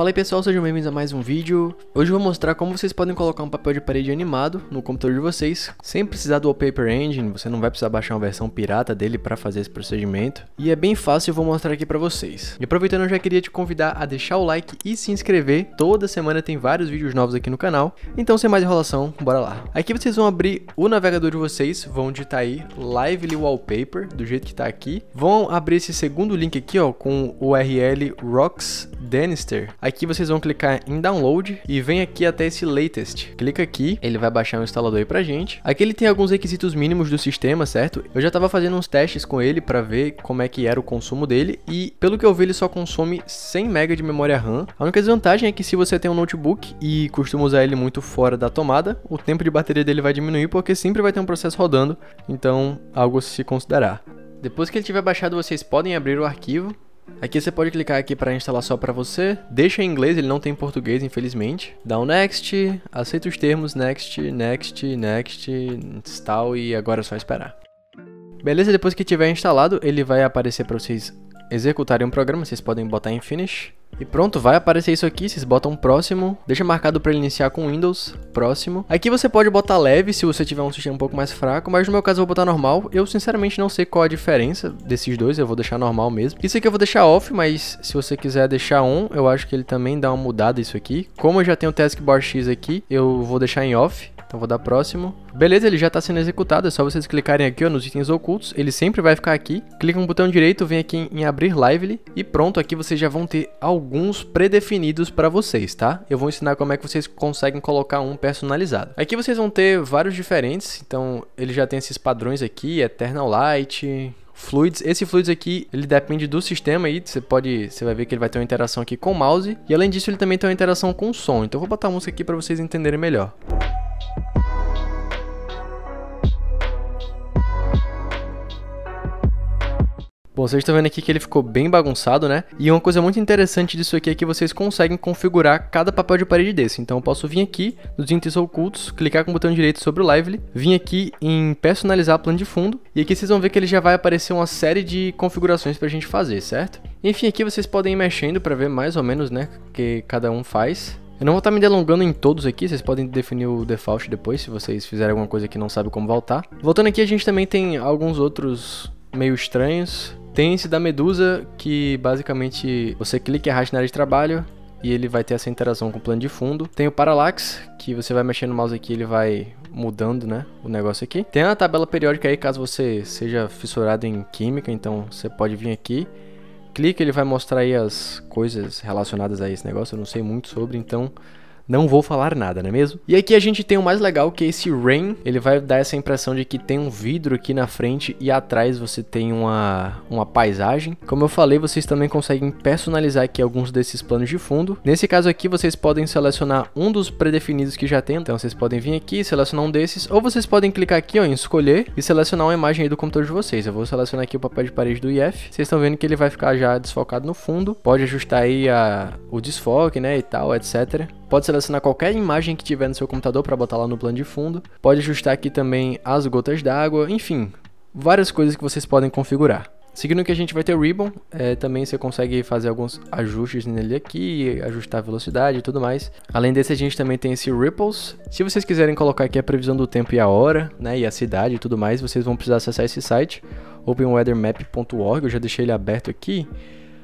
Fala aí pessoal, sejam bem-vindos a mais um vídeo. Hoje eu vou mostrar como vocês podem colocar um papel de parede animado no computador de vocês, sem precisar do Wallpaper Engine, você não vai precisar baixar uma versão pirata dele para fazer esse procedimento. E é bem fácil, eu vou mostrar aqui para vocês. E aproveitando, eu já queria te convidar a deixar o like e se inscrever. Toda semana tem vários vídeos novos aqui no canal. Então, sem mais enrolação, bora lá. Aqui vocês vão abrir o navegador de vocês, vão digitar aí Lively Wallpaper, do jeito que tá aqui. Vão abrir esse segundo link aqui, ó, com o URL rocks Aqui vocês vão clicar em Download e vem aqui até esse Latest. Clica aqui, ele vai baixar o instalador aí pra gente. Aqui ele tem alguns requisitos mínimos do sistema, certo? Eu já tava fazendo uns testes com ele para ver como é que era o consumo dele e pelo que eu vi ele só consome 100 MB de memória RAM. A única desvantagem é que se você tem um notebook e costuma usar ele muito fora da tomada, o tempo de bateria dele vai diminuir porque sempre vai ter um processo rodando, então algo a se considerar. Depois que ele tiver baixado, vocês podem abrir o arquivo Aqui você pode clicar aqui para instalar só para você. Deixa em inglês, ele não tem português, infelizmente. Dá o um next, aceita os termos next, next, next, install e agora é só esperar. Beleza, depois que tiver instalado, ele vai aparecer para vocês executarem um programa, vocês podem botar em finish. E pronto, vai aparecer isso aqui, vocês botam próximo, deixa marcado para ele iniciar com Windows, próximo. Aqui você pode botar leve se você tiver um sistema um pouco mais fraco, mas no meu caso eu vou botar normal. Eu sinceramente não sei qual a diferença desses dois, eu vou deixar normal mesmo. Isso aqui eu vou deixar off, mas se você quiser deixar on, eu acho que ele também dá uma mudada isso aqui. Como eu já tenho o Taskbar X aqui, eu vou deixar em off. Então vou dar próximo. Beleza, ele já está sendo executado, é só vocês clicarem aqui ó, nos itens ocultos, ele sempre vai ficar aqui. Clica no botão direito, vem aqui em, abrir lively e pronto, aqui vocês já vão ter alguns predefinidos para vocês, tá? Eu vou ensinar como é que vocês conseguem colocar um personalizado. Aqui vocês vão ter vários diferentes, então ele já tem esses padrões aqui, Eternal Light, fluids. Esse fluids aqui, ele depende do sistema aí, você pode, você vai ver que ele vai ter uma interação aqui com o mouse e além disso ele também tem uma interação com o som. Então eu vou botar a música aqui para vocês entenderem melhor. Música Bom, vocês estão vendo aqui que ele ficou bem bagunçado, né? E uma coisa muito interessante disso aqui é que vocês conseguem configurar cada papel de parede desse. Então eu posso vir aqui nos itens ocultos, clicar com o botão direito sobre o Lively, vir aqui em personalizar plano de fundo, e aqui vocês vão ver que ele já vai aparecer uma série de configurações para a gente fazer, certo? Enfim, aqui vocês podem ir mexendo para ver mais ou menos, né, que cada um faz. Eu não vou estar tá me delongando em todos aqui, vocês podem definir o default depois, se vocês fizerem alguma coisa que não sabe como voltar. Voltando aqui, a gente também tem alguns outros meio estranhos. Tem esse da Medusa, que basicamente você clica e arrasta na área de trabalho e ele vai ter essa interação com o plano de fundo. Tem o Parallax, que você vai mexendo no mouse aqui, ele vai mudando, né, o negócio aqui. Tem a tabela periódica aí, caso você seja fissurado em química, então você pode vir aqui. Clica, ele vai mostrar aí as coisas relacionadas a esse negócio, eu não sei muito sobre, então não vou falar nada, não é mesmo? E aqui a gente tem o mais legal que é esse Rain, ele vai dar essa impressão de que tem um vidro aqui na frente e atrás você tem uma, uma paisagem. Como eu falei, vocês também conseguem personalizar aqui alguns desses planos de fundo. Nesse caso aqui, vocês podem selecionar um dos predefinidos que já tem, então vocês podem vir aqui, selecionar um desses, ou vocês podem clicar aqui ó, em escolher e selecionar uma imagem aí do computador de vocês. Eu vou selecionar aqui o papel de parede do IF, vocês estão vendo que ele vai ficar já desfocado no fundo, pode ajustar aí a, o desfoque, né, e tal, etc. Pode selecionar qualquer imagem que tiver no seu computador para botar lá no plano de fundo. Pode ajustar aqui também as gotas d'água, enfim, várias coisas que vocês podem configurar. Seguindo que a gente vai ter o Ribbon, é, também você consegue fazer alguns ajustes nele aqui, ajustar a velocidade e tudo mais. Além desse, a gente também tem esse Ripples. Se vocês quiserem colocar aqui a previsão do tempo e a hora, né, e a cidade e tudo mais, vocês vão precisar acessar esse site, openweathermap.org, eu já deixei ele aberto aqui.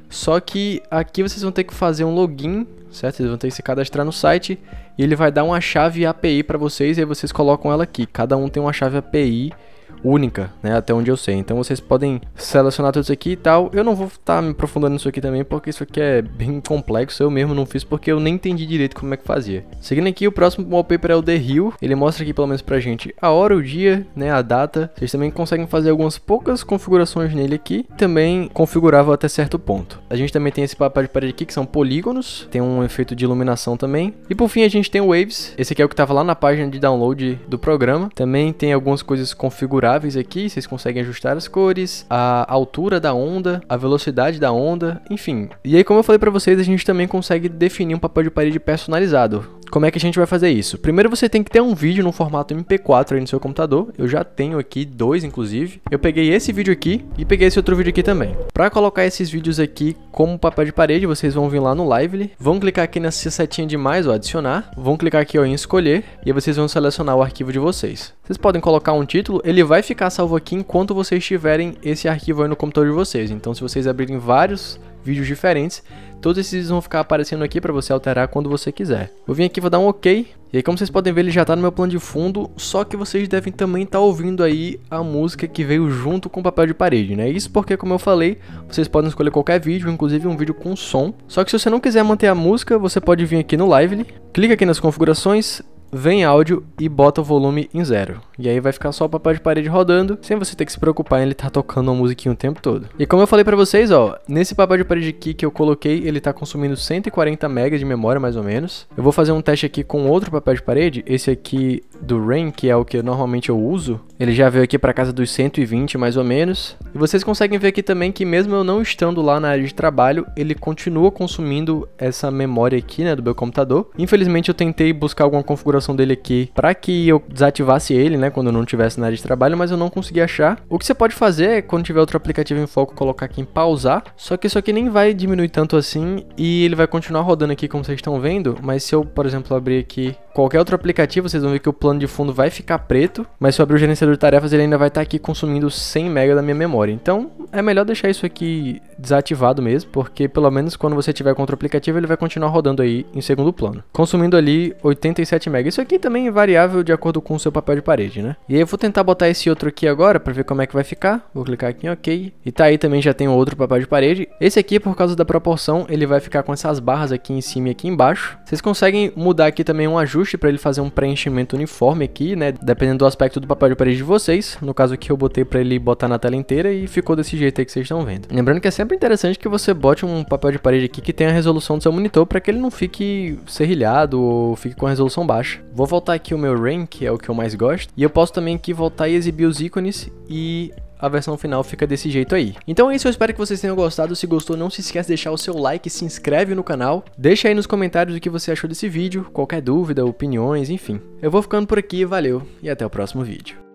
Só que aqui vocês vão ter que fazer um login, certo? Vocês vão ter que se cadastrar no site e ele vai dar uma chave API para vocês e aí vocês colocam ela aqui. Cada um tem uma chave API única, né? Até onde eu sei. Então vocês podem selecionar tudo isso aqui e tal. Eu não vou estar tá me aprofundando nisso aqui também, porque isso aqui é bem complexo. Eu mesmo não fiz porque eu nem entendi direito como é que fazia. Seguindo aqui, o próximo wallpaper é o The Hill. Ele mostra aqui pelo menos pra gente a hora, o dia, né? A data. Vocês também conseguem fazer algumas poucas configurações nele aqui. Também configurável até certo ponto. A gente também tem esse papel de parede aqui, que são polígonos. Tem um efeito de iluminação também. E por fim, a gente tem o Waves. Esse aqui é o que estava lá na página de download do programa. Também tem algumas coisas configuradas configuráveis aqui, vocês conseguem ajustar as cores, a altura da onda, a velocidade da onda, enfim. E aí, como eu falei para vocês, a gente também consegue definir um papel de parede personalizado. Como é que a gente vai fazer isso? Primeiro você tem que ter um vídeo no formato MP4 aí no seu computador. Eu já tenho aqui dois, inclusive. Eu peguei esse vídeo aqui e peguei esse outro vídeo aqui também. Para colocar esses vídeos aqui como papel de parede, vocês vão vir lá no Lively. Vão clicar aqui nessa setinha de mais, ó, adicionar. Vão clicar aqui ó, em escolher e vocês vão selecionar o arquivo de vocês. Vocês podem colocar um título, ele vai ficar salvo aqui enquanto vocês tiverem esse arquivo aí no computador de vocês. Então se vocês abrirem vários vídeos diferentes. Todos esses vão ficar aparecendo aqui para você alterar quando você quiser. Vou vir aqui, vou dar um OK. E aí, como vocês podem ver, ele já está no meu plano de fundo, só que vocês devem também estar tá ouvindo aí a música que veio junto com o papel de parede, né? Isso porque, como eu falei, vocês podem escolher qualquer vídeo, inclusive um vídeo com som. Só que se você não quiser manter a música, você pode vir aqui no Lively, clica aqui nas configurações, vem áudio e bota o volume em zero. E aí vai ficar só o papel de parede rodando, sem você ter que se preocupar em ele estar tá tocando uma musiquinha o tempo todo. E como eu falei para vocês, ó, nesse papel de parede aqui que eu coloquei, ele tá consumindo 140 MB de memória, mais ou menos. Eu vou fazer um teste aqui com outro papel de parede, esse aqui do Rain, que é o que normalmente eu uso. Ele já veio aqui para casa dos 120, mais ou menos. E vocês conseguem ver aqui também que mesmo eu não estando lá na área de trabalho, ele continua consumindo essa memória aqui, né, do meu computador. Infelizmente eu tentei buscar alguma configuração dele aqui para que eu desativasse ele, né, né? Quando eu não tivesse na área de trabalho, mas eu não consegui achar. O que você pode fazer é, quando tiver outro aplicativo em foco, colocar aqui em pausar. Só que isso aqui nem vai diminuir tanto assim e ele vai continuar rodando aqui como vocês estão vendo. Mas se eu, por exemplo, abrir aqui qualquer outro aplicativo, vocês vão ver que o plano de fundo vai ficar preto. Mas se eu abrir o gerenciador de tarefas, ele ainda vai estar tá aqui consumindo 100 MB da minha memória. Então é melhor deixar isso aqui desativado mesmo, porque pelo menos quando você tiver com outro aplicativo, ele vai continuar rodando aí em segundo plano, consumindo ali 87 MB. Isso aqui também é variável de acordo com o seu papel de parede verdade, né? E aí eu vou tentar botar esse outro aqui agora para ver como é que vai ficar. Vou clicar aqui em OK. E tá aí também já tem outro papel de parede. Esse aqui, por causa da proporção, ele vai ficar com essas barras aqui em cima e aqui embaixo. Vocês conseguem mudar aqui também um ajuste para ele fazer um preenchimento uniforme aqui, né? Dependendo do aspecto do papel de parede de vocês. No caso aqui eu botei para ele botar na tela inteira e ficou desse jeito aí que vocês estão vendo. Lembrando que é sempre interessante que você bote um papel de parede aqui que tenha a resolução do seu monitor para que ele não fique serrilhado ou fique com a resolução baixa. Vou voltar aqui o meu rank, que é o que eu mais gosto. E eu posso também aqui voltar e exibir os ícones e a versão final fica desse jeito aí. Então é isso, eu espero que vocês tenham gostado. Se gostou, não se esquece de deixar o seu like, se inscreve no canal. Deixa aí nos comentários o que você achou desse vídeo, qualquer dúvida, opiniões, enfim. Eu vou ficando por aqui, valeu e até o próximo vídeo.